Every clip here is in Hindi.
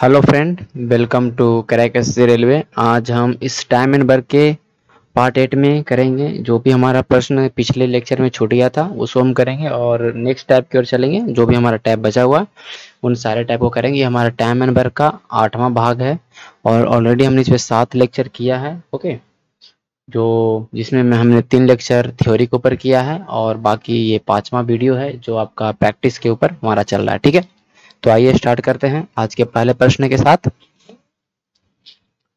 हेलो फ्रेंड वेलकम टू करैकस रेलवे आज हम इस टाइम एंड वर्क के पार्ट एट में करेंगे जो भी हमारा प्रश्न पिछले लेक्चर में छूट गया था उसको हम करेंगे और नेक्स्ट टाइप की ओर चलेंगे जो भी हमारा टाइप बचा हुआ है उन सारे टाइप को करेंगे ये हमारा टाइम एंड वर्क का आठवां भाग है और ऑलरेडी हमने इसमें सात लेक्चर किया है ओके जो जिसमें में हमने तीन लेक्चर थ्योरी के ऊपर किया है और बाकी ये पाँचवा वीडियो है जो आपका प्रैक्टिस के ऊपर हमारा चल रहा है ठीक है तो आइए स्टार्ट करते हैं आज के पहले प्रश्न के साथ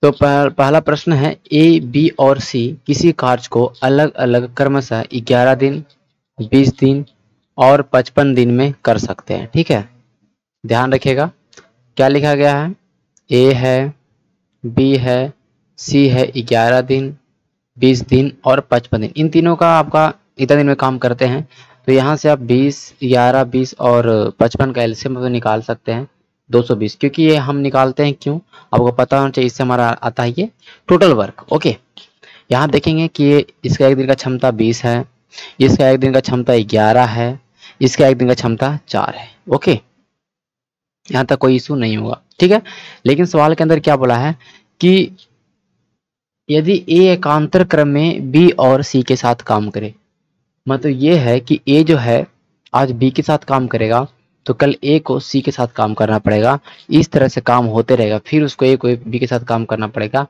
तो पहला प्रश्न है ए बी और सी किसी कार्य को अलग अलग क्रमशः 11 दिन 20 दिन और 55 दिन में कर सकते हैं ठीक है ध्यान रखिएगा क्या लिखा गया है ए है बी है सी है 11 दिन 20 दिन और 55 दिन इन तीनों का आपका इतना दिन में काम करते हैं तो यहाँ से आप 20, 11, 20 और 55 का एल्शियम निकाल सकते हैं 220 क्योंकि ये हम निकालते हैं क्यों आपको पता होना चाहिए इससे हमारा आता है ये टोटल वर्क ओके यहाँ देखेंगे कि ये इसका एक दिन का क्षमता 20 है इसका एक दिन का क्षमता 11 है इसका एक दिन का क्षमता 4 है ओके यहाँ तक कोई इशू नहीं होगा ठीक है लेकिन सवाल के अंदर क्या बोला है कि यदि ए एकांतर क्रम में बी और सी के साथ काम करे मतलब ये है कि ए जो है आज बी के साथ काम करेगा तो कल ए को सी के साथ काम करना पड़ेगा इस तरह से काम होते रहेगा फिर उसको ए को बी के साथ काम करना पड़ेगा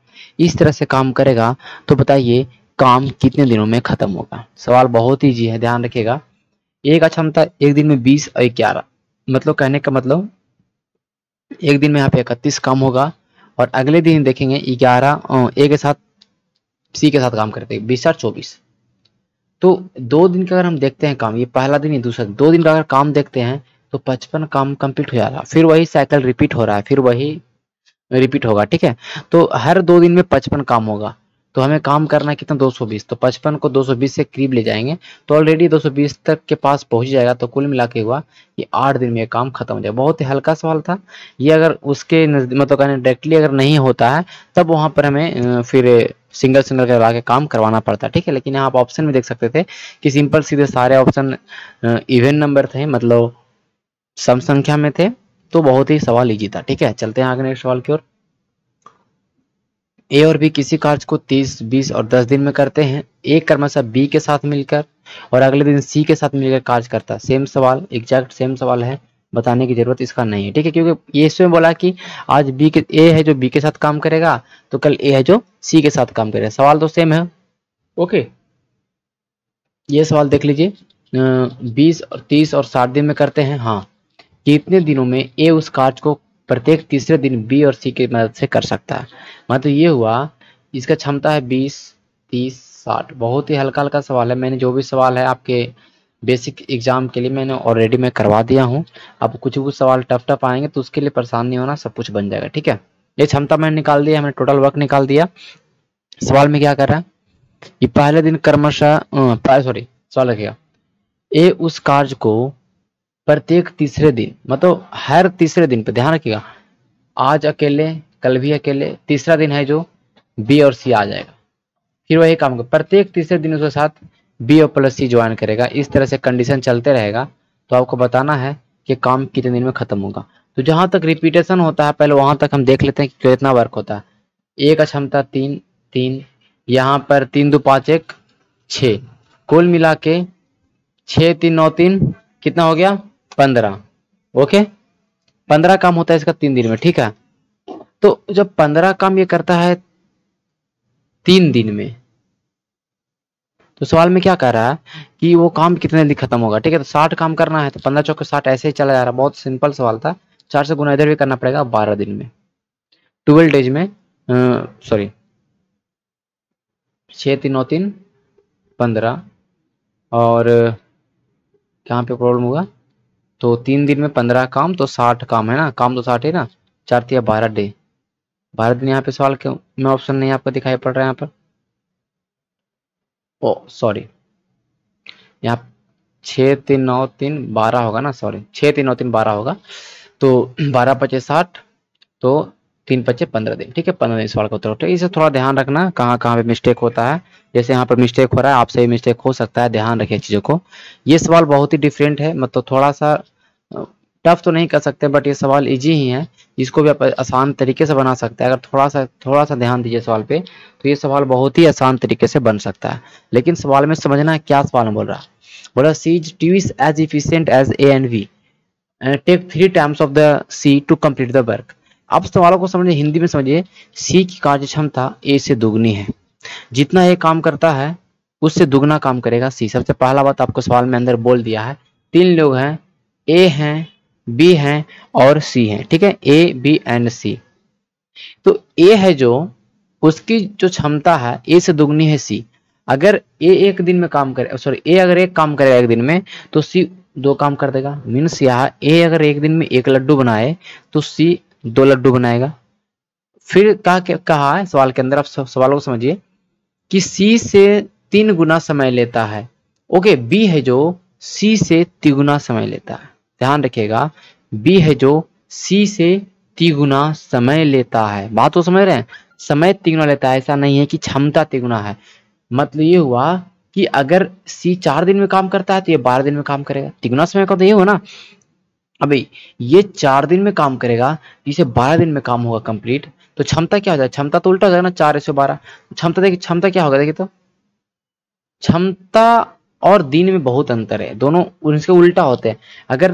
इस तरह से काम करेगा तो बताइए काम कितने दिनों में खत्म होगा सवाल बहुत ही जी है ध्यान रखिएगा एक क्षमता एक दिन में बीस और ग्यारह मतलब कहने का मतलब एक दिन में यहाँ पे इकतीस काम होगा और अगले दिन देखेंगे ग्यारह ए के साथ सी के साथ काम करते बीस चार चौबीस तो दो दिन का अगर हम देखते हैं काम ये पहला दिन ही दूसरा दो दिन का अगर काम देखते हैं तो पचपन काम कंप्लीट हो जा रहा है फिर वही साइकिल रिपीट हो रहा है फिर वही रिपीट होगा ठीक है तो हर दो दिन में पचपन काम होगा तो हमें काम करना कितना 220 तो 55 को 220 से करीब ले जाएंगे तो ऑलरेडी 220 तक के पास पहुंच जाएगा तो कुल मिला के हुआ कि आठ दिन में ये काम खत्म हो जाए बहुत ही हल्का सवाल था ये अगर उसके मतलब कहने डायरेक्टली अगर नहीं होता है तब वहां पर हमें फिर सिंगल सिंगल करवा के काम करवाना पड़ता है ठीक है लेकिन यहाँ आप ऑप्शन में देख सकते थे कि सिंपल सीधे सारे ऑप्शन इवेंट नंबर थे मतलब सम संख्या में थे तो बहुत ही सवाल ईजी था ठीक है चलते हैं आगे नेक्स्ट सवाल की ओर ए और बी किसी कार्य को 30, 20 और 10 दिन में करते हैं एक क्रमशः बी के साथ मिलकर और अगले दिन सी के साथ मिलकर कार्य करता है सेम सवाल एग्जैक्ट सेम सवाल है बताने की जरूरत इसका नहीं है ठीक है क्योंकि ये इसमें बोला कि आज बी के ए है जो बी के साथ काम करेगा तो कल ए है जो सी के साथ काम करेगा सवाल तो सेम है ओके ये सवाल देख लीजिए बीस और तीस और साठ दिन में करते हैं हाँ कितने दिनों में ए उस कार्य को प्रत्येक तीसरे दिन बी और सी की मदद से कर सकता है मतलब ये हुआ इसका क्षमता है बीस तीस साठ बहुत ही हल्का हल्का सवाल है मैंने जो भी सवाल है आपके बेसिक एग्जाम के लिए मैंने ऑलरेडी मैं करवा दिया हूँ अब कुछ कुछ सवाल टफ टफ आएंगे तो उसके लिए परेशान नहीं होना सब कुछ बन जाएगा ठीक है ये क्षमता मैंने निकाल दिया हमने टोटल वर्क निकाल दिया सवाल में क्या कर रहा है ये पहले दिन कर्मशः सॉरी सवाल रखेगा ये उस कार्य को प्रत्येक तीसरे दिन मतलब हर तीसरे दिन पर ध्यान रखिएगा आज अकेले कल भी अकेले तीसरा दिन है जो बी और सी आ जाएगा फिर वही काम कर प्रत्येक तीसरे दिन उसके साथ B O plus C join करेगा इस तरह से कंडीशन चलते रहेगा तो आपको बताना है कि काम कितने दिन में ख़त्म होगा तो जहां तक रिपीटेशन होता है पहले वहां तक हम देख लेते हैं कि कितना वर्क होता है एक अक्षमता तीन तीन यहाँ पर तीन दो पाँच एक छ कुल मिला के छ तीन नौ तीन कितना हो गया पंद्रह ओके पंद्रह काम होता है इसका तीन दिन में ठीक है तो जब पंद्रह काम ये करता है तीन दिन में तो सवाल में क्या कह रहा है कि वो काम कितने दिन खत्म होगा ठीक है तो साठ काम करना है तो पंद्रह चौके साठ ऐसे ही चला जा रहा है बहुत सिंपल सवाल था चार से गुना इधर भी करना पड़ेगा बारह दिन में ट्वेल्व डेज में सॉरी छः तीन नौ तीन पंद्रह और कहाँ पे प्रॉब्लम हुआ तो तीन दिन में पंद्रह काम तो साठ काम है ना काम तो साठ है ना चार तीन बारह डे बारह दिन यहाँ पे सवाल क्यों में ऑप्शन नहीं आपको दिखाई पड़ रहा है यहाँ पर ओ सॉरी यहाँ छः तीन नौ तीन बारह होगा ना सॉरी छः तीन नौ तीन बारह होगा तो बारह पचे साठ तो तीन पच्चे पंद्रह दिन ठीक है पंद्रह दिन सवाल का उत्तर तो होता है इसे थोड़ा ध्यान रखना कहाँ कहाँ पे मिस्टेक होता है जैसे यहाँ पर मिस्टेक हो रहा है आपसे भी मिस्टेक हो सकता है ध्यान रखिए चीज़ों को ये सवाल बहुत ही डिफरेंट है मतलब थोड़ा सा टफ तो नहीं कर सकते बट ये सवाल इजी ही है जिसको भी आप आसान तरीके से बना सकते हैं अगर थोड़ा सा थोड़ा सा ध्यान दीजिए सवाल पे तो ये सवाल बहुत ही आसान तरीके से बन सकता है लेकिन सवाल में समझना क्या सवाल बोल रहा है बोला C is is as efficient as A and we take three times of the C to complete the work आप सवालों को समझिए हिंदी में समझिए सी की कार्य क्षमता ए से दुगनी है जितना ये काम करता है उससे दुगना काम करेगा सी सबसे पहला बात आपको सवाल में अंदर बोल दिया है तीन लोग हैं ए हैं बी है और सी है ठीक है ए बी एंड सी तो ए है जो उसकी जो क्षमता है ए से दुगनी है सी अगर ए एक दिन में काम करे सॉरी ए अगर एक काम करेगा एक दिन में तो सी दो काम कर देगा मीन्स यहाँ ए अगर एक दिन में एक लड्डू बनाए तो सी दो लड्डू बनाएगा फिर कहा कहा है सवाल के अंदर आप सवाल को समझिए कि सी से तीन गुना समय लेता है ओके बी है जो सी से तिगुना समय लेता है ध्यान रखिएगा बी है जो सी से तिगुना समय लेता है बात तो समझ रहे हैं समय तिगुना लेता है ऐसा नहीं है कि क्षमता तिगुना है मतलब ये हुआ कि अगर सी चार दिन में काम करता है तो ये बारह दिन में काम करेगा तिगुना समय का तो ये हो ना अभी ये चार दिन में काम करेगा जिसे बारह दिन में काम होगा कंप्लीट तो क्षमता क्या हो जाए क्षमता तो उल्टा हो जाएगा ना चार सौ बारह क्षमता देखिए क्षमता क्या होगा देखिए तो क्षमता और दिन में बहुत अंतर है दोनों उनसे उल्टा होते हैं अगर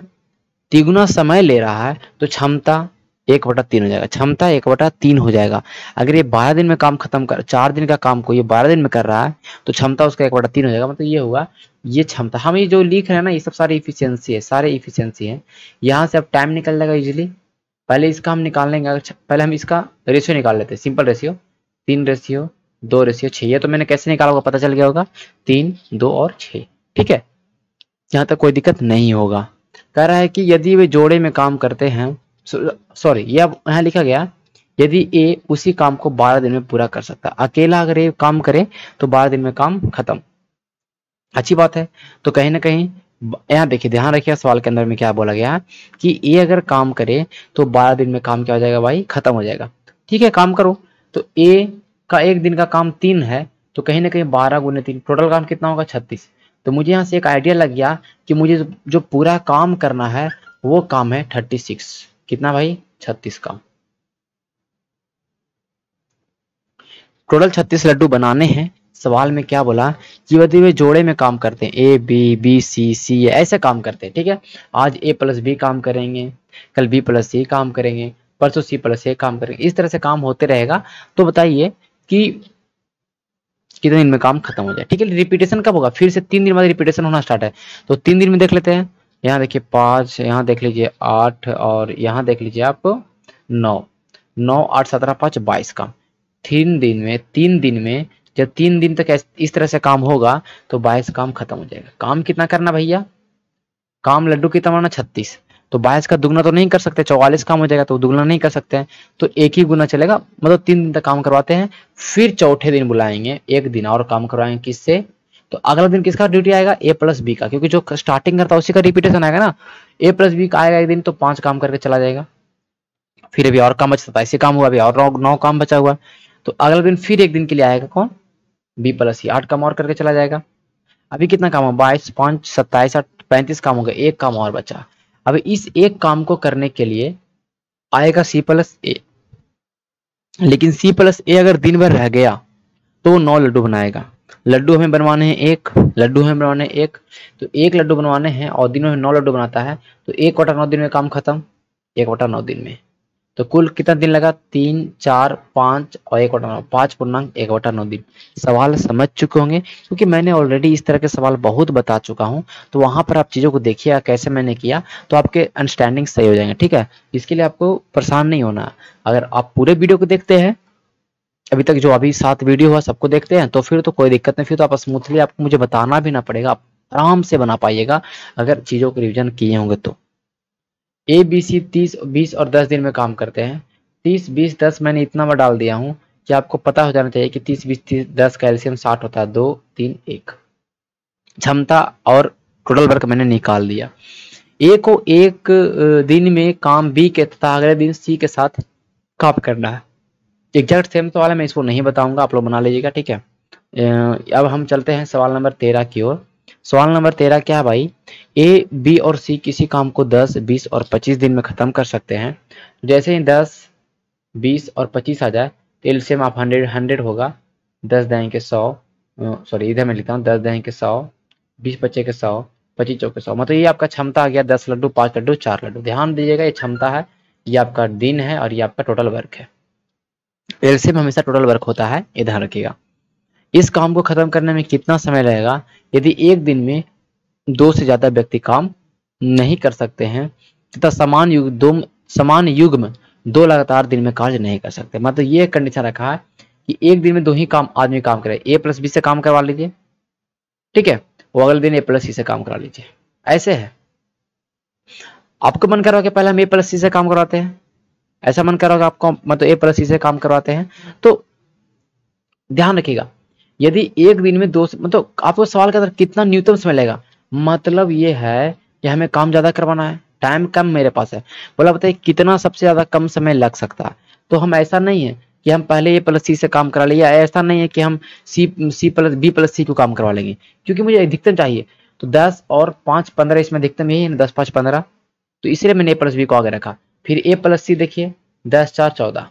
तिगुना समय ले रहा है तो क्षमता एक बटा तीन हो जाएगा क्षमता एक बटा तीन हो जाएगा अगर ये बारह दिन में काम खत्म कर चार दिन का काम को ये बारह दिन में कर रहा है तो क्षमता उसका एक बटा तीन हो जाएगा मतलब ये हुआ ये क्षमता हम ये जो लिख रहे हैं ना ये सब सारी इफिशियंसी है सारे इफिशियंसी है यहाँ से अब टाइम निकल जाएगा इजिली पहले इसका हम निकाल लेंगे पहले हम इसका रेशियो निकाल लेते हैं सिंपल रेशियो तीन रेशियो दो रेशियो छः ये तो मैंने कैसे निकाला होगा पता चल गया होगा तीन दो और छ ठीक है यहाँ तक कोई दिक्कत नहीं होगा कह रहा है कि यदि वे जोड़े में काम करते हैं सॉरी यह यहाँ लिखा गया यदि ए उसी काम को बारह दिन में पूरा कर सकता अकेला अगर ये काम करे तो बारह दिन में काम खत्म अच्छी बात है तो कहीं ना कहीं यहाँ देखिए ध्यान रखिए सवाल के अंदर में क्या बोला गया कि ए अगर काम करे तो बारह दिन में काम क्या हो जाएगा भाई खत्म हो जाएगा ठीक है काम करो तो ए का एक दिन का काम तीन है तो कहीं ना कहीं बारह गुने तीन टोटल काम कितना होगा छत्तीस तो मुझे यहाँ से एक आइडिया लग गया कि मुझे जो पूरा काम करना है वो काम है थर्टी सिक्स कितना भाई छत्तीस काम टोटल छत्तीस लड्डू बनाने हैं सवाल में क्या बोला कि यदि वे जोड़े में काम करते हैं ए बी बी सी सी ऐसे काम करते हैं ठीक है आज ए प्लस बी काम करेंगे कल बी प्लस सी काम करेंगे परसों सी प्लस ए काम करेंगे इस तरह से काम होते रहेगा तो बताइए कि कितने दिन में काम खत्म हो जाए ठीक है रिपीटेशन कब होगा फिर से तीन दिन बाद रिपीटेशन होना स्टार्ट है तो तीन दिन में देख लेते हैं यहाँ देखिए पांच यहाँ देख लीजिए आठ और यहाँ देख लीजिए आप नौ नौ आठ सत्रह पांच बाईस काम तीन दिन में तीन दिन में जब तीन दिन तक इस तरह से काम होगा तो बाईस काम खत्म हो जाएगा काम कितना करना भैया काम लड्डू कितना छत्तीस तो बाईस का दुगना तो नहीं कर सकते चौवालीस काम हो जाएगा तो दुगना नहीं कर सकते हैं तो एक ही गुना चलेगा मतलब तीन दिन तक काम करवाते हैं फिर चौथे दिन बुलाएंगे एक दिन और काम करवाएंगे किससे तो अगला दिन किसका ड्यूटी आएगा ए प्लस बी का क्योंकि जो स्टार्टिंग करता है उसी का रिपीटेशन आएगा ना ए प्लस बी का आएगा एक दिन तो पांच काम करके चला जाएगा फिर अभी और काम बच सताइसी काम हुआ अभी और नौ, नौ काम बचा हुआ तो अगला दिन फिर एक दिन के लिए आएगा कौन बी प्लस सी आठ काम और करके चला जाएगा अभी कितना काम हुआ बाईस पांच सत्ताईस आठ पैंतीस काम हो गया एक काम और बचा अब इस एक काम को करने के लिए आएगा सी प्लस ए लेकिन सी प्लस ए अगर दिन भर रह गया तो वो नौ लड्डू बनाएगा लड्डू हमें बनवाने हैं एक लड्डू हमें बनवाने हैं एक तो एक लड्डू बनवाने हैं और दिनों में नौ लड्डू बनाता है तो एक वटा नौ दिन में काम खत्म एक वटा नौ दिन में तो कुल कितना दिन लगा तीन चार पांच और एक बटा नौ पांच पूर्णांक एक बटा नौ दिन सवाल समझ चुके होंगे क्योंकि मैंने ऑलरेडी इस तरह के सवाल बहुत बता चुका हूं तो वहां पर आप चीजों को देखिए कैसे मैंने किया तो आपके अंडरस्टैंडिंग सही हो जाएंगे ठीक है इसके लिए आपको परेशान नहीं होना अगर आप पूरे वीडियो को देखते हैं अभी तक जो अभी सात वीडियो हुआ सबको देखते हैं तो फिर तो कोई दिक्कत नहीं फिर तो आप स्मूथली आपको मुझे बताना भी ना पड़ेगा आप आराम से बना पाइएगा अगर चीजों को रिविजन किए होंगे तो ए बी सी तीस बीस और दस दिन में काम करते हैं तीस बीस दस मैंने इतना बार डाल दिया हूँ कि आपको पता हो जाना चाहिए कि तीस बीस तीस दस कैल्शियम साठ होता है दो तीन एक क्षमता और टोटल वर्क मैंने निकाल दिया ए को एक दिन में काम बी के तथा अगले दिन सी के साथ काम करना है एग्जैक्ट सेम सवाल है मैं इसको नहीं बताऊंगा आप लोग बना लीजिएगा ठीक है अब हम चलते हैं सवाल नंबर तेरह की ओर सवाल नंबर तेरह क्या है भाई ए बी और सी किसी काम को दस बीस और पच्चीस दिन में ख़त्म कर सकते हैं जैसे ही दस बीस और पच्चीस आ जाए तो एल्सियम आप हंड्रेड हंड्रेड होगा दहें के सौ सॉरी इधर मैं लिखता हूँ 10 के सौ बीस बच्चे के सौ पच्चीस चौके सौ मतलब ये आपका क्षमता आ गया दस लड्डू पाँच लड्डू चार लड्डू ध्यान दीजिएगा ये क्षमता है ये आपका दिन है और ये आपका टोटल वर्क है एल्सियम हमेशा टोटल वर्क होता है ये ध्यान रखिएगा इस काम को खत्म करने में कितना समय लगेगा यदि एक दिन में दो से ज्यादा व्यक्ति काम नहीं कर सकते हैं तथा समान युग दो समान युग में दो लगातार दिन में कार्य नहीं कर सकते मतलब ये कंडीशन रखा है कि एक दिन में दो ही काम आदमी काम करे ए प्लस बी से काम करवा लीजिए ठीक है वो अगले दिन ए प्लस सी से काम करा लीजिए ऐसे है आपको मन करोगे पहले हम ए प्लस सी से काम करवाते हैं ऐसा मन करोगे आपको मतलब ए प्लस सी से काम करवाते हैं तो ध्यान रखिएगा यदि एक दिन में दो मतलब आपको सवाल का कितना न्यूनतम समय लगेगा मतलब ये है कि हमें काम ज़्यादा करवाना है टाइम कम मेरे पास है बोला बताइए कितना सबसे ज़्यादा कम समय लग सकता है तो हम ऐसा नहीं है कि हम पहले ये प्लस सी से काम करा लें ऐसा नहीं है कि हम C C plus B plus C को काम करवा लेंगे क्योंकि मुझे अधिकतम चाहिए तो दस और पाँच पंद्रह इसमें अधिकतम यही है दस पाँच पंद्रह तो इसलिए मैंने ए प्लस बी को आगे रखा फिर ए प्लस सी देखिए दस चार चौदह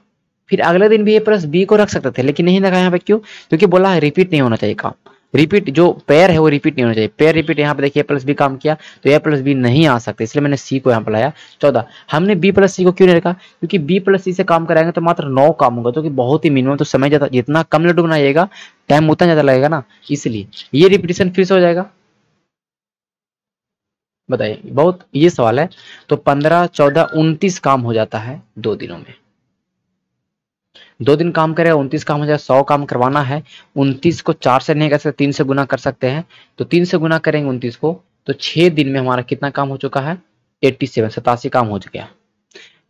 फिर अगले दिन भी ए प्लस बी को रख सकते थे लेकिन नहीं रखा यहाँ पे क्यों क्योंकि बोला रिपीट नहीं होना चाहिए काम रिपीट जो पेयर है वो रिपीट नहीं होना चाहिए पेयर रिपीट यहाँ पे देखिए प्लस बी काम किया तो ए प्लस बी नहीं आ सकते इसलिए मैंने सी को यहाँ पर लाया चौदह हमने बी प्लस सी को क्यों नहीं रखा क्योंकि बी प्लस सी से काम कराएंगे तो मात्र नौ काम होगा तो बहुत ही मिनिमम तो समय ज़्यादा जितना कम लड्डू बनाइएगा टाइम उतना ज़्यादा लगेगा ना इसलिए ये रिपीटेशन फिर से हो जाएगा बताइए बहुत ये सवाल है तो पंद्रह चौदह उनतीस काम हो जाता है दो दिनों में दो दिन काम करेगा उनतीस काम हो जाए सौ काम करवाना है उनतीस को चार से नहीं कर सकते तीन से गुना कर सकते हैं तो तीन से गुना करेंगे उनतीस को तो छह दिन में हमारा कितना काम हो चुका है एट्टी सेवन सतासी काम हो चुका है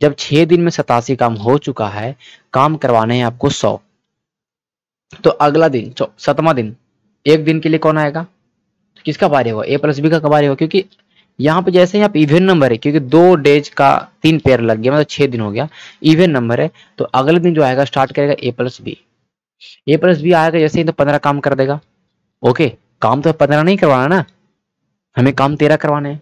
जब छह दिन में सतासी काम हो चुका है काम करवाने हैं आपको सौ तो अगला दिन सतवा दिन एक दिन के लिए कौन आएगा तो किसका बारी होगा ए प्लस बी का बारी होगा क्योंकि यहाँ पे जैसे यहाँ पे इवेंट नंबर है क्योंकि दो डेज का तीन पेयर लग गया मतलब छह दिन हो गया इवेंट नंबर है तो अगले दिन जो आएगा स्टार्ट करेगा A plus B A plus B आएगा जैसे ही तो पंद्रह काम कर देगा ओके काम तो पंद्रह नहीं करवाना ना हमें काम तेरह करवाना है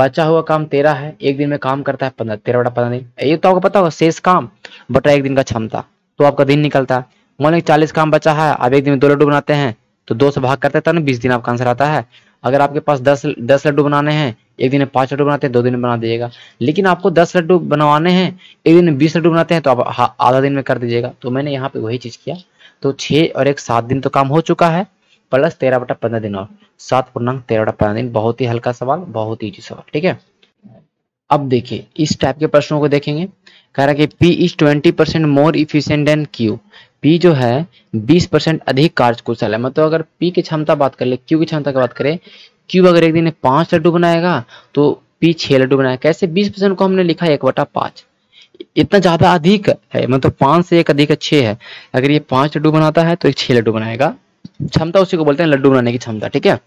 बचा हुआ काम तेरह है एक दिन में काम करता है पंद्रह तेरह बटा पंद्रह दिन ये तो आपको पता होगा शेष काम बटा एक दिन का क्षमता तो आपका दिन निकलता है मान लीजिए चालीस काम बचा है आप एक दिन में दो लड्डू बनाते हैं तो दो से भाग करते हैं ना बीस दिन आपका आंसर आता है अगर आपके पास दस दस लड्डू बनाने हैं एक दिन पांच लड्डू बनाते हैं दो दिन बना दीजिएगा लेकिन आपको दस लड्डू बनवाने हैं एक दिन बीस लड्डू बनाते हैं तो आप आधा दिन में कर दीजिएगा तो मैंने यहाँ पे वही चीज़ किया तो छह और एक सात दिन तो काम हो चुका है प्लस तेरह बटा पंद्रह दिन और सात पूर्णांक तेरह बटा पंद्रह दिन बहुत ही हल्का सवाल बहुत ही ईजी सवाल ठीक है अब देखिए इस टाइप के प्रश्नों को देखेंगे कह रहा कि P is twenty percent more efficient than Q P जो है बीस परसेंट अधिक कार्य कुशल है मतलब अगर पी की क्षमता बात कर ले क्यू की क्षमता की बात करें क्यूब अगर एक दिन पांच लड्डू बनाएगा तो पी छह लड्डू बनाएगा कैसे बीस परसेंट को हमने लिखा एक बटा पांच इतना ज्यादा अधिक है मतलब पांच से एक अधिक छह है अगर ये पांच लड्डू बनाता है तो एक छह लड्डू बनाएगा क्षमता उसी को बोलते हैं लड्डू बनाने की क्षमता ठीक है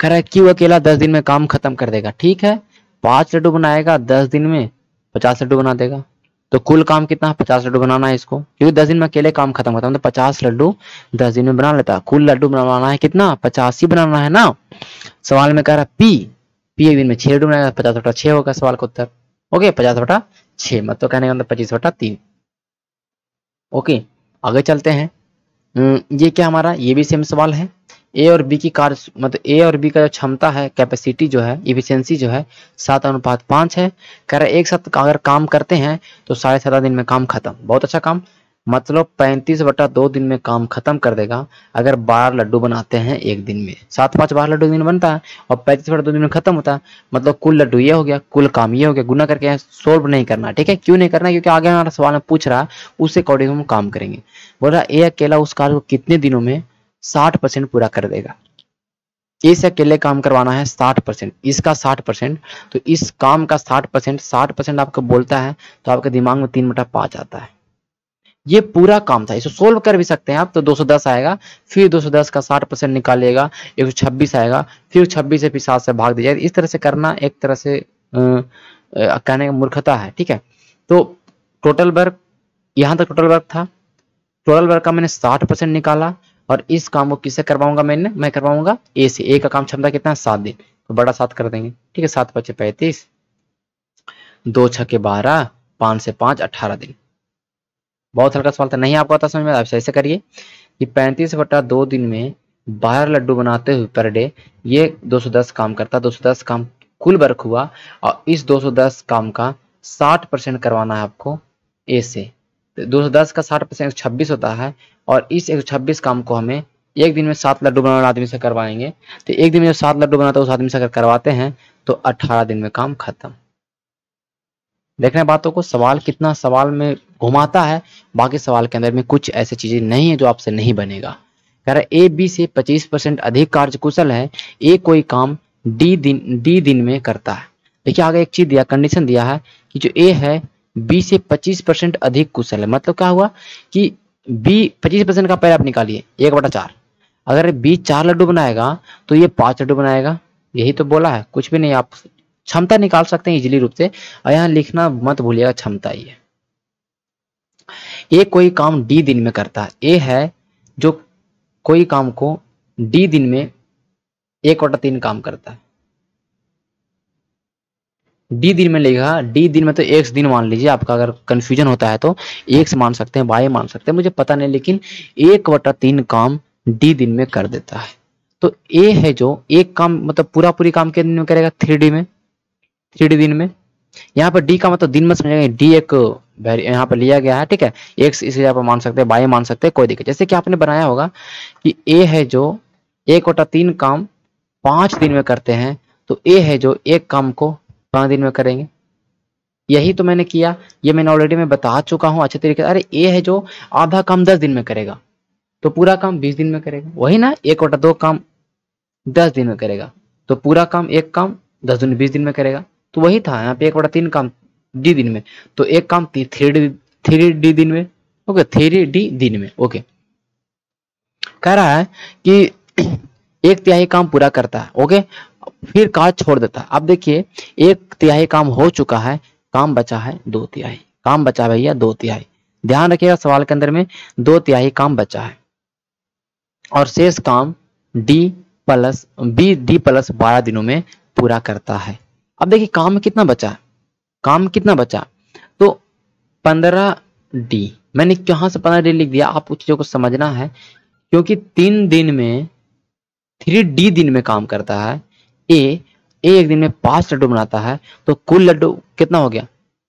कह रहा है क्यूब अकेला दस दिन में काम खत्म कर देगा ठीक है पांच लड्डू बनाएगा दस दिन में पचास लड्डू बना देगा तो कुल काम कितना है पचास लड्डू बनाना है इसको क्योंकि दस दिन में अकेले काम खत्म होता है तो पचास लड्डू दस दिन में बना लेता कुल लड्डू बनाना है कितना पचास ही बनाना है ना सवाल में कह रहा है पी पी दिन में छह लड्डू बनाएगा पचास बटा छह होगा सवाल का उत्तर ओके पचास बटा छह मत मतलब तो कहने का मतलब पच्चीस बटा तीन ओके आगे चलते हैं हम्म, ये क्या हमारा ये भी सेम सवाल है ए और बी की कार्य मतलब ए और बी का जो क्षमता है कैपेसिटी जो है इफिशियंसी जो है सात अनुपात पांच है कह रहे एक साथ अगर काम करते हैं तो साढ़े सत्रह दिन में काम खत्म बहुत अच्छा काम मतलब पैंतीस बटा दो दिन में काम खत्म कर देगा अगर बारह लड्डू बनाते हैं एक दिन में सात पाँच बारह लड्डू दिन बनता है और पैंतीस बटा दो दिन में खत्म होता है मतलब कुल लड्डू ये हो गया कुल काम ये हो गया गुना करके सोल्व नहीं करना ठीक है क्यों नहीं करना क्योंकि आगे हमारा सवाल में पूछ रहा है उस अकॉर्डिंग हम काम करेंगे बोल है ए अकेला उस कार्य को कितने दिनों में साठ परसेंट पूरा कर देगा इस अकेले काम करवाना है साठ परसेंट इसका साठ परसेंट तो इस काम का साठ परसेंट साठ परसेंट आपको बोलता है तो आपके दिमाग में तीन मोटा पांच आता है ये पूरा काम था इसे सोल्व कर भी सकते हैं आप तो 210 आएगा फिर 210 का 60 परसेंट निकालिएगा एक आएगा फिर छब्बीस से फिर सात से भाग दीजिए इस तरह से करना एक तरह से आ, कहने का मूर्खता है ठीक है तो टोटल वर्क यहां तक टोटल वर्क था टोटल वर्क का मैंने साठ परसेंट निकाला और इस काम को किससे करवाऊंगा मैंने मैं करवाऊंगा ए से ए का काम क्षमता कितना है सात दिन तो बड़ा सात कर देंगे ठीक है सात पच्चे पैंतीस दो छ के बारह पांच से पांच अठारह दिन बहुत हल्का सवाल था नहीं आपको आता समझ में आप ऐसे करिए कि पैंतीस बटा दो दिन में बारह लड्डू बनाते हुए पर डे ये 210 काम करता 210 काम कुल वर्क हुआ और इस 210 काम का 60 परसेंट करवाना है आपको ए से 210 का 60 परसेंट एक होता है और इस 126 काम को हमें एक दिन में सात लड्डू बनाने आदमी से करवाएंगे तो एक दिन में सात लड्डू बनाते हैं उस आदमी से अगर करवाते हैं तो 18 दिन में काम खत्म देख रहे बातों को सवाल कितना सवाल में घुमाता है बाकी सवाल के अंदर में कुछ ऐसी चीजें नहीं है जो आपसे नहीं बनेगा कह रहा ए बी से पच्चीस परसेंट अधिक कार्य कुशल है ए कोई काम डी दिन डी दिन में करता है देखिए आगे एक चीज दिया कंडीशन दिया है कि जो ए है बी से 25 परसेंट अधिक कुशल है मतलब क्या हुआ कि बी 25 परसेंट का पहले आप निकालिए एक बटा चार अगर बी चार लड्डू बनाएगा तो ये पांच लड्डू बनाएगा यही तो बोला है कुछ भी नहीं आप क्षमता निकाल सकते हैं इजिली रूप से और यहाँ लिखना मत भूलिएगा क्षमता ये ए कोई काम डी दिन में करता है ए है जो कोई काम को डी दिन में एक बटा तीन काम करता है डी दिन में लेगा डी दिन में तो एक्स दिन मान लीजिए आपका अगर कंफ्यूजन होता है तो एक्स मान सकते हैं वाई मान सकते हैं मुझे पता नहीं लेकिन एक वटा तीन काम डी दिन में कर देता है तो ए है जो एक काम मतलब पूरा पूरी काम के दिन में करेगा थ्री डी में थ्री डी दिन में यहाँ पर डी का मतलब दिन में समझेगा डी एक यहाँ पर लिया गया है ठीक है एक्स इसे आप मान सकते हैं बाई मान सकते हैं कोई दिक्कत जैसे कि आपने बनाया होगा कि ए है जो एक वटा तीन काम पांच दिन में करते हैं तो ए है जो एक काम को पाँच दिन में करेंगे यही तो मैंने किया ये मैंने ऑलरेडी मैं बता चुका हूँ अच्छे तरीके अरे ये है जो आधा काम दस दिन में करेगा तो पूरा काम बीस दिन में करेगा वही ना एक वटा दो काम दस दिन में करेगा तो पूरा काम एक काम दस दिन बीस दिन में करेगा तो वही था यहाँ पे एक वोटा तीन काम डी दिन में तो एक काम थ्री डी थ्री डी दिन में ओके थ्री डी दिन में ओके कह रहा है कि एक तिहाई काम पूरा करता है ओके फिर काज छोड़ देता है अब देखिए एक तिहाई काम हो चुका है काम बचा है दो तिहाई काम बचा भैया दो तिहाई ध्यान रखिएगा सवाल के अंदर में दो तिहाई काम बचा है और शेष काम D plus B D plus बारह दिनों में पूरा करता है अब देखिए काम कितना बचा काम कितना बचा तो पंद्रह डी मैंने कहा से पंद्रह डी लिख दिया आपको चीजों को समझना है क्योंकि तीन दिन में थ्री डी दिन में काम करता है ए ए एक दिन में पांच लड्डू बनाता है तो कुल लड्डू कितना हो गया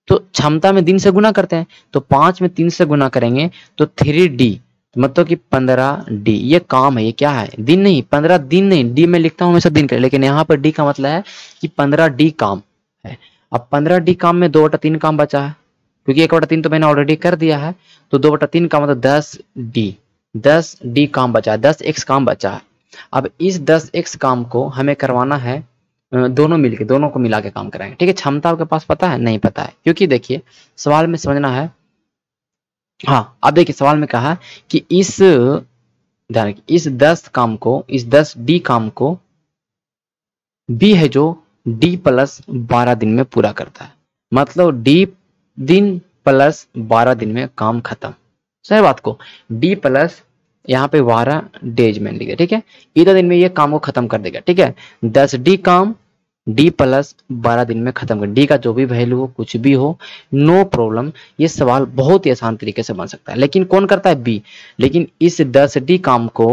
तो क्षमता में दिन से गुना करते हैं तो पांच में तीन से गुना करेंगे तो थ्री डी तो मतलब कि पंद्रह डी ये काम है ये क्या है दिन नहीं पंद्रह दिन नहीं डी में लिखता हूं हमेशा दिन कर लेकिन यहाँ पर डी का मतलब है कि पंद्रह डी काम है अब पंद्रह डी काम में दो बटा तीन काम बचा है क्योंकि एक बटा तीन तो मैंने ऑलरेडी कर दिया है तो दो बटा तीन काम मतलब दस डी दस डी काम बचा है दस एक्स काम बचा है अब इस दस एक्स काम को हमें करवाना है दोनों मिलके दोनों को मिला के काम कराएंगे ठीक है क्षमता आपके पास पता है नहीं पता है क्योंकि देखिए सवाल में समझना है हाँ अब देखिए सवाल में कहा कि इस ध्यान इस दस काम को इस दस डी काम को बी है जो डी प्लस बारह दिन में पूरा करता है मतलब डी दिन प्लस बारह दिन में काम खत्म सही बात को डी प्लस यहाँ पे बारह डेज में लिखे ठीक है इधर दिन में ये काम को खत्म कर देगा ठीक है दस डी काम डी प्लस बारह दिन में खत्म कर डी का जो भी वैल्यू हो कुछ भी हो नो प्रॉब्लम ये सवाल बहुत ही आसान तरीके से बन सकता है लेकिन कौन करता है बी लेकिन इस दस डी काम को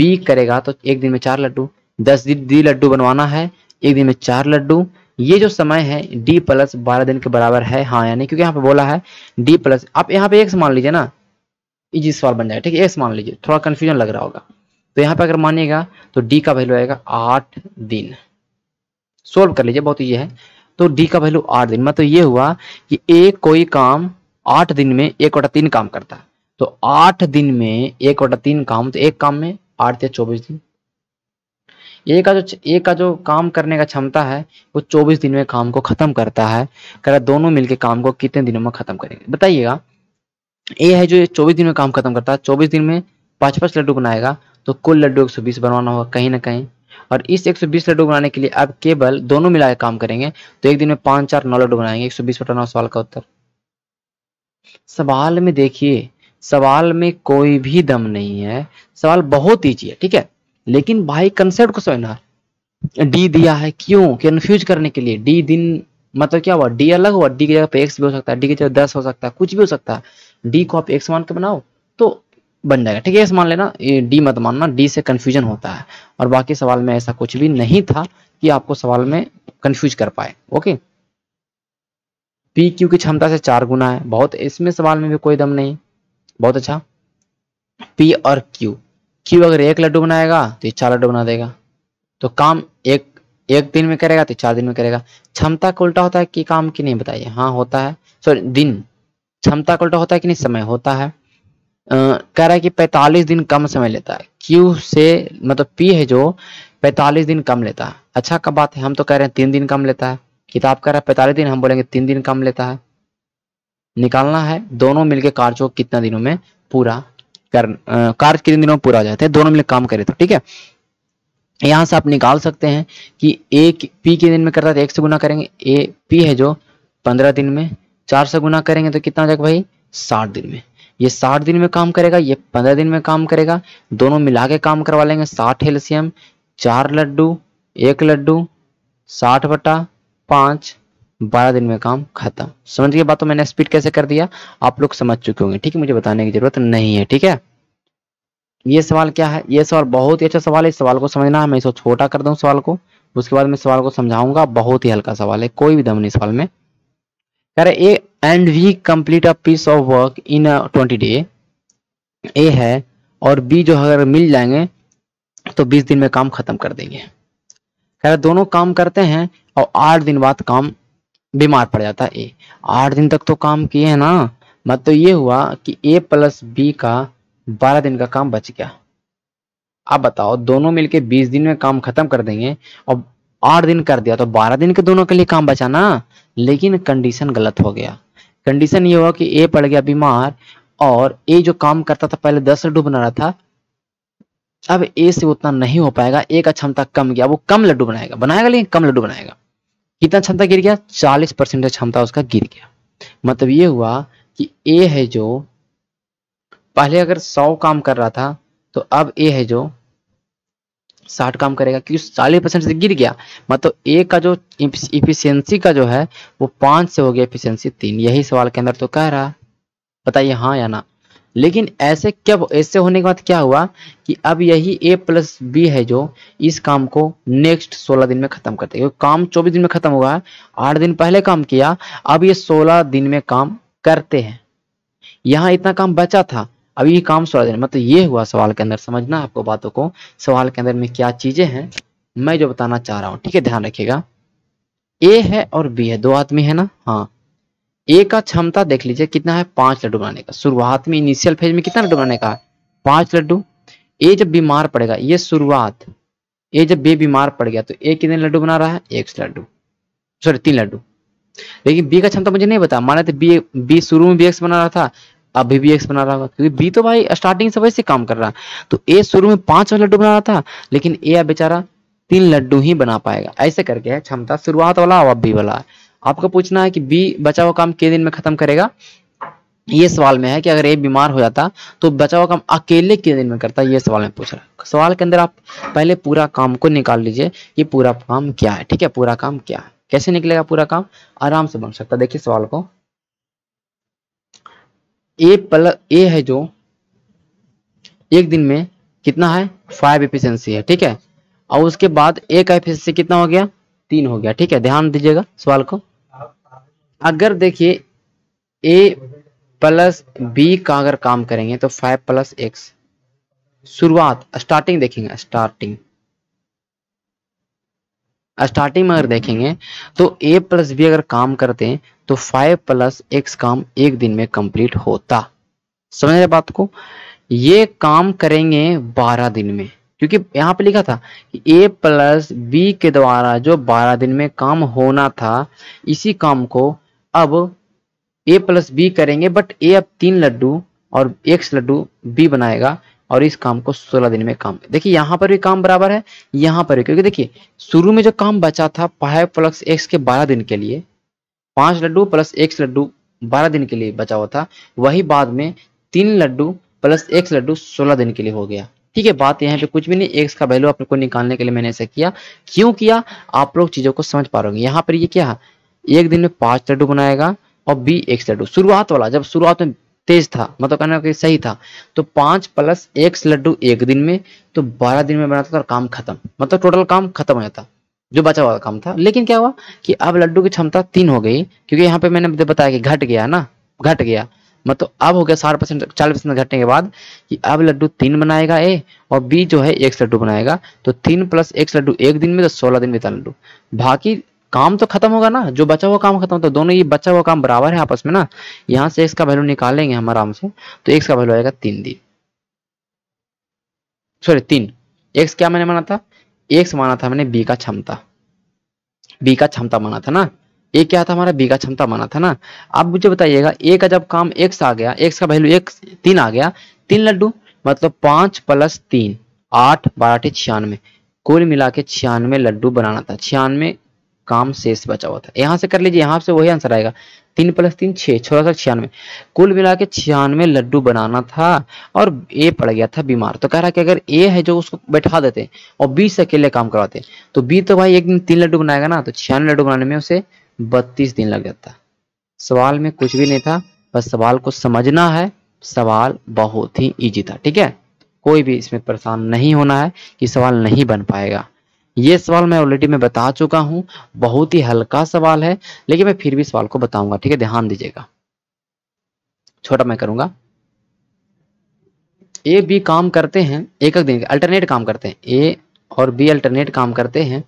बी करेगा तो एक दिन में चार लड्डू दस डी लड्डू बनवाना है एक दिन में चार लड्डू ये जो समय है डी प्लस बारह दिन के बराबर है हाँ यानी क्योंकि यहाँ पे बोला है डी प्लस आप यहाँ पे एक मान लीजिए ना इजी सवाल बन जाएगा ठीक है एस मान लीजिए थोड़ा कन्फ्यूजन लग रहा होगा तो यहाँ पे अगर मानिएगा तो डी का वैल्यू आएगा आठ दिन सोल्व कर लीजिए बहुत ये है तो डी का वैल्यू आठ दिन मतलब ये हुआ कि ए कोई काम आठ दिन में एक बटा तीन काम करता है तो आठ दिन में एक बटा तीन काम तो एक काम में आठ या चौबीस दिन एक का जो ए का जो काम करने का क्षमता है वो 24 दिन में काम को खत्म करता है कर दोनों मिलके काम को कितने दिनों में खत्म करेंगे बताइएगा ए है जो चौबीस दिन में काम खत्म करता है चौबीस दिन में पांच पांच लड्डू बनाएगा तो कुल लड्डू एक सौ बीस बनवाना होगा कहीं ना कहीं और इस 120 लड्डू बनाने के लिए आप केवल दोनों मिलाकर काम करेंगे तो एक दिन में पांच चार नौ लड्डू बनाएंगे 120 सौ बीस बटा नौ सवाल का उत्तर सवाल में देखिए सवाल में कोई भी दम नहीं है सवाल बहुत ईजी है ठीक है लेकिन भाई कंसेप्ट को समझना डी दिया है क्यों कन्फ्यूज करने के लिए डी दिन मतलब क्या हुआ डी अलग हुआ डी की जगह पे एक्स भी हो सकता है डी की जगह दस हो सकता है कुछ भी हो सकता है डी को आप एक्स मान के बनाओ तो बन जाएगा ठीक है एक्स मान लेना डी मत मानना डी से कंफ्यूजन होता है और बाकी सवाल में ऐसा कुछ भी नहीं था कि आपको सवाल में कंफ्यूज कर पाए ओके पी क्यू की क्षमता से चार गुना है बहुत इसमें सवाल में भी कोई दम नहीं बहुत अच्छा पी और क्यू क्यू अगर एक लड्डू बनाएगा तो ये चार लड्डू बना देगा तो काम एक एक दिन में करेगा तो चार दिन में करेगा क्षमता का उल्टा होता है कि काम की नहीं बताइए हाँ होता है सॉरी दिन क्षमता का उल्टा होता है कि नहीं समय होता है कह रहा है कि 45 दिन कम समय लेता है क्यू से मतलब पी है जो 45 दिन कम लेता है अच्छा कब बात है हम तो कह रहे हैं तीन दिन कम लेता है किताब कह रहा है पैंतालीस दिन हम बोलेंगे तीन दिन कम लेता है निकालना है दोनों मिलके कार्य को कितना दिनों में पूरा कर कार्य कितने दिनों में पूरा हो जाते हैं दोनों मिलकर काम करे तो ठीक है यहां से आप निकाल सकते हैं कि ए पी के दिन में करता है एक से गुना करेंगे ए पी है जो पंद्रह दिन में चार से गुना करेंगे तो कितना जाएगा भाई साठ दिन में ये साठ दिन में काम करेगा ये पंद्रह दिन में काम करेगा दोनों मिला के काम करवा लेंगे साठ एल्सियम चार लड्डू एक लड्डू साठ बटा पांच बारह दिन में काम खत्म समझ गए बात तो मैंने स्पीड कैसे कर दिया आप लोग समझ चुके होंगे ठीक है मुझे बताने की जरूरत नहीं है ठीक है ये सवाल क्या है ये सवाल बहुत ही अच्छा सवाल है इस सवाल को समझना है मैं इसको छोटा कर दूं सवाल को उसके बाद मैं सवाल को समझाऊंगा बहुत ही हल्का सवाल है कोई भी दम नहीं सवाल में कह रहे A and B complete a piece of work in a twenty day A है और बी जो अगर मिल जाएंगे तो बीस दिन में काम खत्म कर देंगे कह रहे दोनों काम करते हैं और आठ दिन बाद काम बीमार पड़ जाता है ए आठ दिन तक तो काम किए हैं ना मत मतलब तो ये हुआ कि ए प्लस बी का बारह दिन का काम बच गया अब बताओ दोनों मिलके बीस दिन में काम खत्म कर देंगे और आठ दिन कर दिया तो बारह दिन के दोनों के लिए काम बचा ना लेकिन कंडीशन गलत हो गया कंडीशन ये हुआ कि ए पड़ गया बीमार और ए जो काम करता था पहले दस लड्डू बना रहा था अब ए से उतना नहीं हो पाएगा ए का क्षमता कम गया वो कम लड्डू बनाएगा बनाएगा लेकिन कम लड्डू बनाएगा कितना क्षमता गिर गया चालीस परसेंट क्षमता उसका गिर गया मतलब ये हुआ कि ए है जो पहले अगर सौ काम कर रहा था तो अब ए है जो साठ काम करेगा क्योंकि चालीस परसेंट से गिर गया मतलब ए का जो इफिशियंसी का जो है वो पांच से हो गया इफिशियंसी तीन यही सवाल के अंदर तो कह रहा बताइए हाँ या ना लेकिन ऐसे क्या ऐसे होने के बाद क्या हुआ कि अब यही ए प्लस बी है जो इस काम को नेक्स्ट 16 दिन में खत्म करते क्योंकि काम 24 दिन में खत्म हुआ है आठ दिन पहले काम किया अब ये 16 दिन में काम करते हैं यहां इतना काम बचा था अब ये काम स्वराज मतलब ये हुआ सवाल के अंदर समझना आपको बातों को सवाल के अंदर में क्या चीजें हैं मैं जो बताना चाह रहा हूँ ठीक है ध्यान रखिएगा ए है और बी है दो आदमी है ना हाँ ए का क्षमता देख लीजिए कितना है पांच लड्डू बनाने का शुरुआत में इनिशियल फेज में कितना लड्डू बनाने का पांच लड्डू ए जब बीमार पड़ेगा ये शुरुआत ए जब बी बीमार पड़ गया तो ए कितने लड्डू बना रहा है एक लड्डू सॉरी तीन लड्डू लेकिन बी का क्षमता मुझे नहीं बता माना था तो बी बी शुरू में बी एक्स बना रहा था अभी भी एक्स बना रहा होगा क्योंकि बी तो भाई स्टार्टिंग से वैसे काम कर रहा है तो ए शुरू में पांच लड्डू बना रहा था लेकिन ए बेचारा तीन लड्डू ही बना पाएगा ऐसे करके है क्षमता शुरुआत वाला और बी वाला है आपको पूछना है कि बी बचा हुआ काम कितने दिन में खत्म करेगा ये सवाल में है कि अगर ए बीमार हो जाता तो बचा हुआ काम अकेले कितने दिन में करता ये सवाल में पूछ रहा सवाल के अंदर आप पहले पूरा काम को निकाल लीजिए कि पूरा काम क्या है ठीक है पूरा काम क्या है कैसे निकलेगा पूरा काम आराम से बन सकता है देखिए सवाल को ए प्लस ए है जो एक दिन में कितना है फाइव एफिशिएंसी है ठीक है और उसके बाद ए का एफिशिएंसी कितना हो गया तीन हो गया ठीक है ध्यान दीजिएगा सवाल को अगर देखिए ए प्लस बी का अगर काम करेंगे तो फाइव प्लस एक्स शुरुआत स्टार्टिंग देखेंगे स्टार्टिंग स्टार्टिंग में अगर देखेंगे तो ए प्लस बी अगर काम करते हैं तो फाइव प्लस एक्स काम एक दिन में कंप्लीट होता समझ रहे बात को ये काम करेंगे बारह दिन में क्योंकि यहां पे लिखा था कि ए प्लस बी के द्वारा जो बारह दिन में काम होना था इसी काम को अब ए प्लस बी करेंगे बट ए अब तीन लड्डू और एक्स लड्डू बी बनाएगा और इस काम को सोलह दिन में काम देखिए यहाँ पर भी काम बराबर है यहाँ पर भी क्योंकि देखिए शुरू में जो काम बचा था फाइव प्लस एक्स के बारह दिन के लिए पांच लड्डू प्लस एक्स लड्डू बारह दिन के लिए बचा हुआ था वही बाद में तीन लड्डू प्लस एक्स लड्डू सोलह दिन के लिए हो गया ठीक है बात यहाँ पे कुछ भी नहीं एक्स का वैल्यू आपको निकालने के लिए मैंने ऐसा किया क्यों किया आप लोग चीजों को समझ पा रहे होंगे यहाँ पर ये क्या है एक दिन में पांच लड्डू बनाएगा और बी एक्स लड्डू शुरुआत वाला जब शुरुआत में तेज था मतलब कहना कि सही था तो पांच प्लस एक लड्डू एक दिन में तो बारह दिन में बनाता था और काम खत्म मतलब टोटल काम खत्म हो जाता जो बचा हुआ काम था लेकिन क्या हुआ कि अब लड्डू की क्षमता तीन हो गई क्योंकि यहाँ पे मैंने बताया कि घट गया ना घट गया मतलब अब हो गया साठ परसेंट चालीस परसेंट घटने के बाद कि अब लड्डू तीन बनाएगा ए और बी जो है एक लड्डू बनाएगा तो तीन प्लस एक लड्डू एक दिन में तो सोलह दिन में था लड्डू बाकी काम तो खत्म होगा ना जो बचा हुआ काम खत्म होता है दोनों ये बचा हुआ काम बराबर है आपस में ना यहाँ से एक्स का वैल्यू निकालेंगे हम आराम से तो एक्स का वैल्यू आएगा तीन दिन सॉरी तीन एक्स क्या मैंने माना था एक्स माना था मैंने बी का क्षमता बी का क्षमता माना था ना ये क्या था हमारा बी का क्षमता माना था ना आप मुझे बताइएगा ए का जब काम एक्स आ गया एक्स का वैल्यू एक तीन आ गया तीन लड्डू मतलब पांच प्लस तीन आठ बारह छियानवे कुल मिला के छियानवे लड्डू बनाना था छियानवे काम शेष बचा हुआ था यहाँ से कर लीजिए यहाँ से वही आंसर आएगा तीन प्लस तीन छः छोड़ा सा छियानवे कुल मिला के छियानवे लड्डू बनाना था और ए पड़ गया था बीमार तो कह रहा कि अगर ए है जो उसको बैठा देते और बी से अकेले काम करवाते तो बी तो भाई एक दिन तीन लड्डू बनाएगा ना तो छियानवे लड्डू बनाने में उसे बत्तीस दिन लग जाता सवाल में कुछ भी नहीं था बस सवाल को समझना है सवाल बहुत ही ईजी था ठीक है कोई भी इसमें परेशान नहीं होना है कि सवाल नहीं बन पाएगा ये सवाल मैं ऑलरेडी मैं बता चुका हूं बहुत ही हल्का सवाल है लेकिन मैं फिर भी सवाल को बताऊंगा ठीक है ध्यान दीजिएगा छोटा मैं करूंगा ए बी काम करते हैं एक एक दिन अल्टरनेट काम करते हैं ए और बी अल्टरनेट काम करते हैं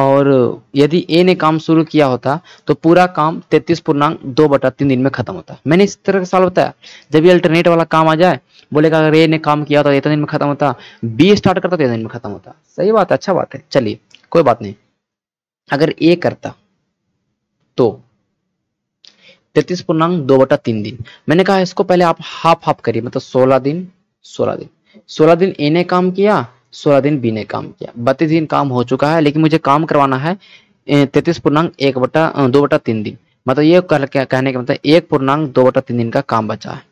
और यदि ए ने काम शुरू किया होता तो पूरा काम तैतीस पूर्णांक दो बटा तीन दिन में खत्म होता मैंने इस तरह का सवाल बताया जब ये अल्टरनेट वाला काम आ जाए बोलेगा अगर ए ने काम किया होता तो दिन में खत्म होता बी स्टार्ट करता तो दिन में खत्म होता सही बात है अच्छा बात है चलिए कोई बात नहीं अगर ए करता तो तैतीस पूर्णांक दो बटा तीन दिन मैंने कहा इसको पहले आप हाफ हाफ करिए मतलब सोलह दिन सोलह दिन सोलह दिन ए ने काम किया सोलह दिन बी ने काम किया बत्तीस दिन काम हो चुका है लेकिन मुझे काम करवाना है तैतीस पूर्णांक एक बटा दो बटा तीन दिन मतलब ये कर, कहने का मतलब एक पूर्णांक दो बटा तीन दिन का काम बचा है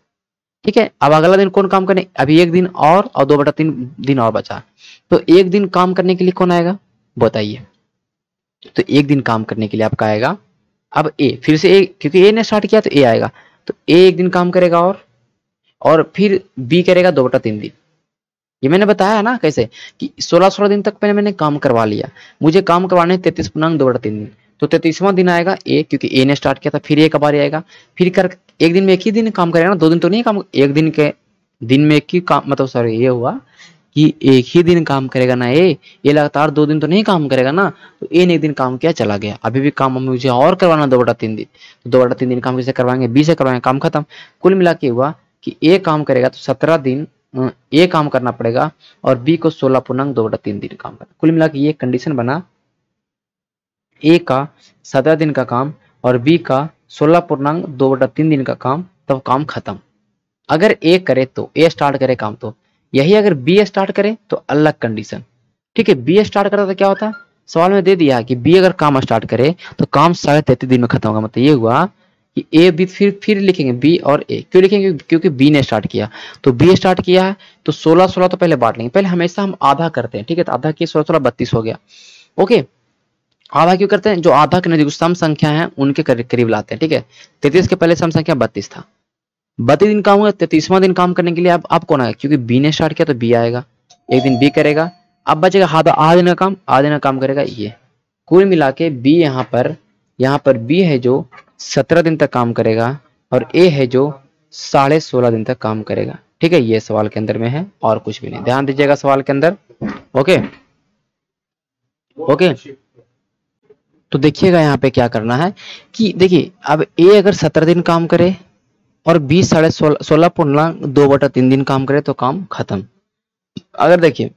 ठीक है अब अगला दिन कौन काम करने अभी एक दिन और और दो बटा तीन दिन और बचा तो एक दिन काम करने के लिए कौन आएगा बताइए तो एक दिन काम करने के लिए आपका आएगा अब ए फिर से ए क्योंकि ए ने स्टार्ट किया तो ए आएगा तो ए एक दिन काम करेगा और और फिर बी करेगा दो बटा तीन दिन ये मैंने बताया ना कैसे कि 16 16 दिन तक पहले मैंने काम करवा लिया मुझे काम करवाने तैतीस पूर्णांक दो तीन दिन तो तैतीसवां दिन आएगा ए क्योंकि ए ने स्टार्ट किया था फिर एक का बारी आएगा फिर कर एक दिन में एक ही दिन काम करेगा ना दो दिन तो नहीं काम एक दिन के दिन में एक ही काम मतलब सॉरी ये हुआ कि एक ही दिन काम करेगा ना ए ये लगातार दो दिन तो नहीं काम करेगा ना तो ए ने एक दिन काम किया चला गया अभी भी काम मुझे और करवाना दो बटा तीन दिन तो दो बटा तीन दिन काम कैसे करवाएंगे बी से करवाएंगे काम खत्म कुल मिला के हुआ कि ए काम करेगा तो सत्रह दिन ए हम्म, काम करना पड़ेगा और बी को सोलह पूर्णांक दो बटा तीन दिन काम करना कुल मिला ये कंडीशन बना ए का सत्रह दिन का काम और बी का सोलह पूर्णांक दो बटा तीन दिन का काम तब काम खत्म अगर ए करे तो ए स्टार्ट करे काम तो यही अगर बी स्टार्ट करे तो अलग कंडीशन ठीक है बी स्टार्ट करता तो क्या होता सवाल में दे दिया कि बी अगर काम स्टार्ट करे तो काम साढ़े तैतीस दिन में खत्म होगा मतलब ये हुआ कि ए बी फिर फिर लिखेंगे बी और ए क्यों लिखेंगे क्योंकि बी ने स्टार्ट किया तो बी स्टार्ट किया है तो सोलह सोलह तो पहले बांट लेंगे पहले हमेशा हम आधा करते हैं ठीक है तो आधा किए सोलह सोलह बत्तीस हो गया ओके आधा क्यों करते हैं जो आधा के नजदीक सम संख्या है उनके करीब लाते हैं ठीक है तैतीस के पहले सम संख्या बत्तीस था बत्तीस दिन काम हुआ तैतीसवा दिन काम करने के लिए अब आप कौन आएगा क्योंकि बी ने स्टार्ट किया तो बी आएगा एक दिन बी करेगा अब बचेगा आधा आधा दिन का काम आधा दिन का काम करेगा ये कुल मिला के बी यहाँ पर यहाँ पर बी है जो सत्रह दिन तक काम करेगा और ए है जो साढ़े सोलह दिन तक काम करेगा ठीक है ये सवाल के अंदर में है और कुछ भी नहीं ध्यान दीजिएगा सवाल के अंदर ओके ओके तो देखिएगा यहाँ पे क्या करना है कि देखिए अब ए अगर सत्रह दिन काम करे और बी साढ़े सोलह सोलह पूर्णांक दो बटा तीन दिन काम करे तो काम खत्म अगर देखिए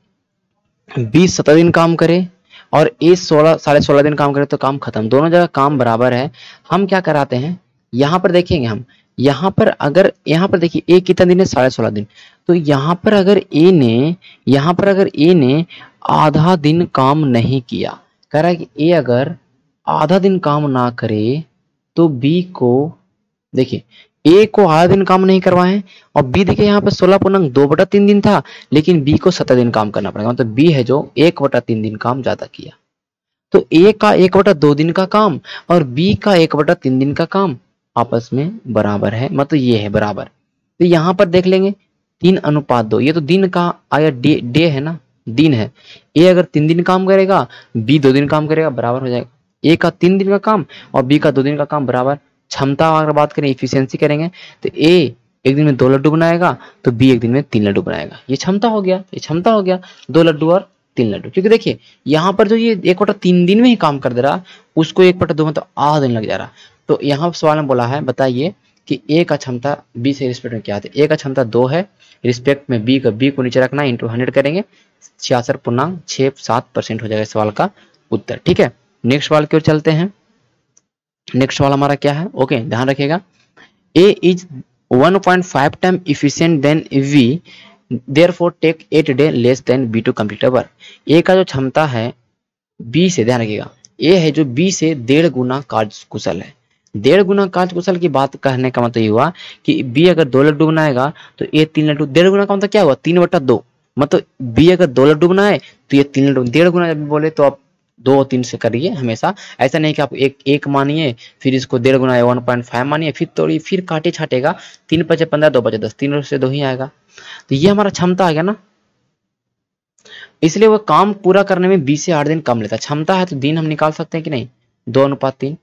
बी सत्रह दिन काम करे और ए सोलह साढ़े सोलह दिन काम करें तो काम खत्म दोनों जगह काम बराबर है हम क्या कराते हैं यहाँ पर देखेंगे हम यहाँ पर अगर यहाँ पर देखिए ए कितना दिन है साढ़े सोलह दिन तो यहाँ पर अगर ए ने यहाँ पर अगर ए ने आधा दिन काम नहीं किया कह रहा है कि ए अगर आधा दिन काम ना करे तो बी को देखिए ए को आधा दिन काम नहीं करवाएं और बी देखिए यहाँ पे सोलह पूर्णांक दो बटा तीन दिन था लेकिन बी को सत्रह दिन काम करना पड़ेगा मतलब बी है जो एक बटा तीन दिन काम ज्यादा किया तो ए का एक बटा दो दिन का काम और बी का एक बटा तीन दिन का काम आपस में बराबर है मतलब ये है बराबर तो यहाँ पर देख लेंगे तीन अनुपात दो ये तो दिन का आया डे डे है ना दिन है ए अगर तीन दिन काम करेगा बी दो दिन काम करेगा बराबर हो जाएगा ए का तीन दिन का काम और बी का दो दिन का काम बराबर क्षमता अगर बात करें इफिशियंसी करेंगे तो ए एक दिन में दो लड्डू बनाएगा तो बी एक दिन में तीन लड्डू बनाएगा ये क्षमता हो गया ये क्षमता हो गया दो लड्डू और तीन लड्डू क्योंकि देखिए यहाँ पर जो ये एक बटा तीन दिन में ही काम कर दे रहा उसको एक बटा दो मतलब आधा दिन लग जा रहा तो यहाँ सवाल में बोला है बताइए कि ए का क्षमता बी से रिस्पेक्ट में क्या है ए तो का क्षमता दो है रिस्पेक्ट में बी का बी को नीचे रखना इंटू हंड्रेड करेंगे छियासठ पूर्णांक छः सात परसेंट हो जाएगा सवाल का उत्तर ठीक है नेक्स्ट सवाल की ओर चलते हैं नेक्स्ट वाला हमारा क्या है ओके okay, ध्यान रखिएगा A is 1.5 time efficient than B therefore take eight day less than B to complete our A का जो क्षमता है बी से ध्यान रखिएगा ए है जो बी से डेढ़ गुना कार्य कुशल है डेढ़ गुना कार्य कुशल की बात कहने का मतलब ये हुआ कि बी अगर दो लड्डू बनाएगा तो ए तीन लड्डू डेढ़ गुना का मतलब क्या हुआ तीन बटा दो मतलब बी अगर दो लड्डू बनाए तो ये तीन लड्डू डेढ़ गुना जब बोले तो आप दो तीन से करिए हमेशा ऐसा नहीं कि आप एक एक मानिए फिर इसको डेढ़ गुना वन पॉइंट फाइव मानिए फिर थोड़ी फिर काटे छाटेगा तीन बजे पंद्रह दो बजे दस तीन से दो ही आएगा तो ये हमारा क्षमता आ गया ना इसलिए वो काम पूरा करने में बीस से आठ दिन कम लेता क्षमता है तो दिन हम निकाल सकते हैं कि नहीं दो अनुपात तीन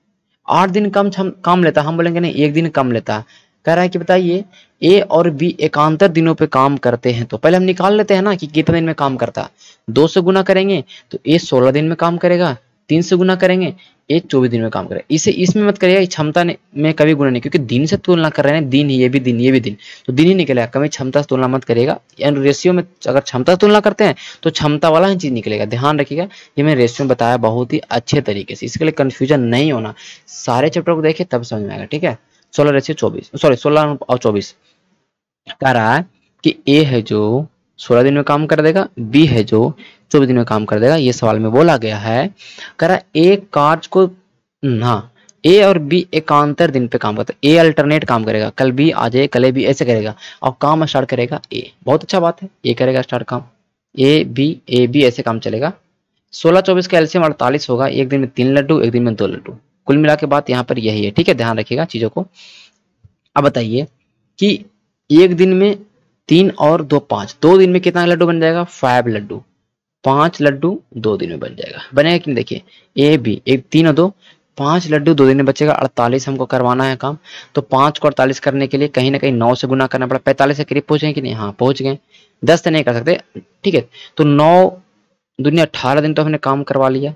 आठ दिन कम काम लेता हम बोलेंगे नहीं एक दिन कम लेता है कह रहा है कि बताइए ए और बी एकांतर दिनों पे काम करते हैं तो पहले हम निकाल लेते हैं ना कि कितने दिन में काम करता दो से गुना करेंगे तो ए सोलह दिन में काम करेगा तीन से गुना करेंगे ए चौबीस दिन में काम करेगा इसे इसमें मत करिएगा क्षमता में कभी गुना नहीं क्योंकि दिन से तुलना कर रहे हैं दिन ये भी दिन ये भी दिन तो दिन ही निकलेगा कभी क्षमता से तुलना मत करेगा रेशियो में अगर क्षमता से तुलना करते हैं तो क्षमता वाला ही चीज़ निकलेगा ध्यान रखिएगा ये मैंने रेशियो में बताया बहुत ही अच्छे तरीके से इसके लिए कन्फ्यूजन नहीं होना सारे चैप्टर को देखे तब समझ में आएगा ठीक है सोलह रेशियो चौबीस सॉरी सोलह और चौबीस कह रहा है कि ए है जो सोलह दिन में काम कर देगा बी है जो चौबीस दिन में काम कर देगा ये सवाल में बोला गया है कह रहा है ए कार्य को ना हाँ, ए और बी एकांतर दिन पे काम करता है ए अल्टरनेट काम करेगा कल बी आ जाए कल ए बी ऐसे करेगा और काम स्टार्ट करेगा ए बहुत अच्छा बात है ए करेगा स्टार्ट काम ए बी ए बी ऐसे काम चलेगा सोलह चौबीस का एलसीएम अड़तालीस होगा एक दिन में तीन लड्डू एक दिन में दो लड्डू कुल मिला के बात यहाँ पर यही है ठीक है ध्यान रखिएगा चीज़ों को अब बताइए कि एक दिन में तीन और दो पांच दो दिन में कितना लड्डू बन जाएगा फाइव लड्डू पांच लड्डू दो दिन में बन जाएगा बनेगा कि देखिए ए बी एक तीन और दो पांच लड्डू दो दिन में बचेगा अड़तालीस हमको करवाना है काम तो पांच को अड़तालीस करने के लिए कहीं ना कहीं नौ से गुना करना पड़ा पैंतालीस के करीब पहुंचे कि नहीं हाँ पहुंच गए दस तो नहीं कर सकते ठीक है तो नौ दुनिया अठारह दिन तो हमने काम करवा लिया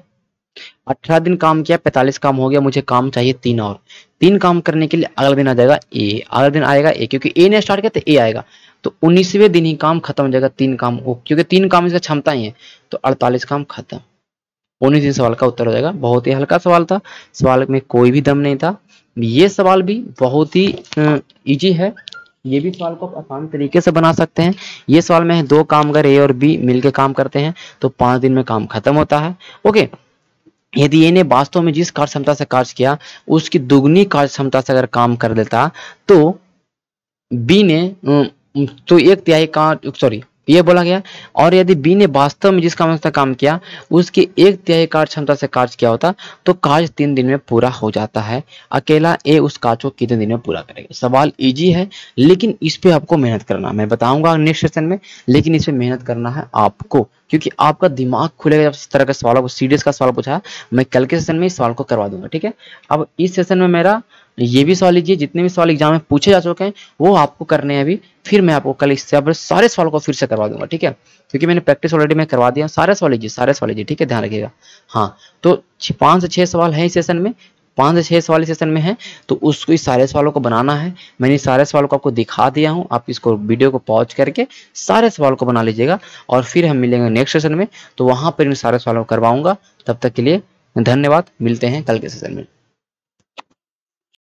अठारह दिन काम किया पैंतालीस काम हो गया मुझे काम चाहिए तीन और तीन काम करने के लिए अगला दिन आ जाएगा ए अगला दिन आएगा ए क्योंकि ए ने स्टार्ट किया तो ए आएगा तो उन्नीसवें दिन ही काम खत्म हो जाएगा तीन काम को क्योंकि तीन काम इसका क्षमता ही है तो अड़तालीस काम खत्म उन्नीस दिन सवाल का उत्तर हो जाएगा बहुत ही हल्का सवाल था सवाल में कोई भी दम नहीं था ये सवाल भी बहुत ही ईजी है ये भी सवाल को आसान तरीके से बना सकते हैं ये सवाल में दो कामगार ए और बी मिलके काम करते हैं तो पांच दिन में काम खत्म होता है ओके यदि ये ने वास्तव में जिस कार्य क्षमता से कार्य किया उसकी दुगनी कार्य क्षमता से अगर काम कर लेता तो बी ने तो एक तिहाई का सॉरी ये बोला गया और यदि बी ने वास्तव में जिस काम से काम किया उसकी एक तिहाई कार्य क्षमता से कार्य किया होता तो कार्य तीन दिन में पूरा हो जाता है अकेला ए उस कार्य को कितने दिन में पूरा करेगा सवाल इजी है लेकिन इस पर आपको मेहनत करना मैं बताऊंगा नेक्स्ट सेशन में लेकिन इस पे मेहनत करना है आपको क्योंकि आपका दिमाग खुलेगा जब इस तरह के सवालों को सीरियस का सवाल पूछा मैं कल के सेशन में इस सवाल को करवा दूंगा ठीक है अब इस सेशन में मेरा ये भी सवाल लीजिए जितने भी सवाल एग्जाम में पूछे जा चुके हैं वो आपको करने हैं अभी फिर मैं आपको कल इससे अब सारे सवाल को फिर से करवा दूंगा ठीक है क्योंकि मैंने प्रैक्टिस ऑलरेडी मैं करवा दिया सारे सवाल लीजिए सारे सवाल लीजिए ठीक है ध्यान रखिएगा हाँ तो पाँच से छः सवाल हैं इस सेशन में पाँच से छः सवाल इस सेशन में है तो उसको इस सारे सवालों को बनाना है मैंने सारे सवालों को आपको दिखा दिया हूँ आप इसको वीडियो को पॉज करके सारे सवाल को बना लीजिएगा और फिर हम मिलेंगे नेक्स्ट सेशन में तो वहाँ पर इन सारे सवालों को करवाऊंगा तब तक के लिए धन्यवाद मिलते हैं कल के सेशन में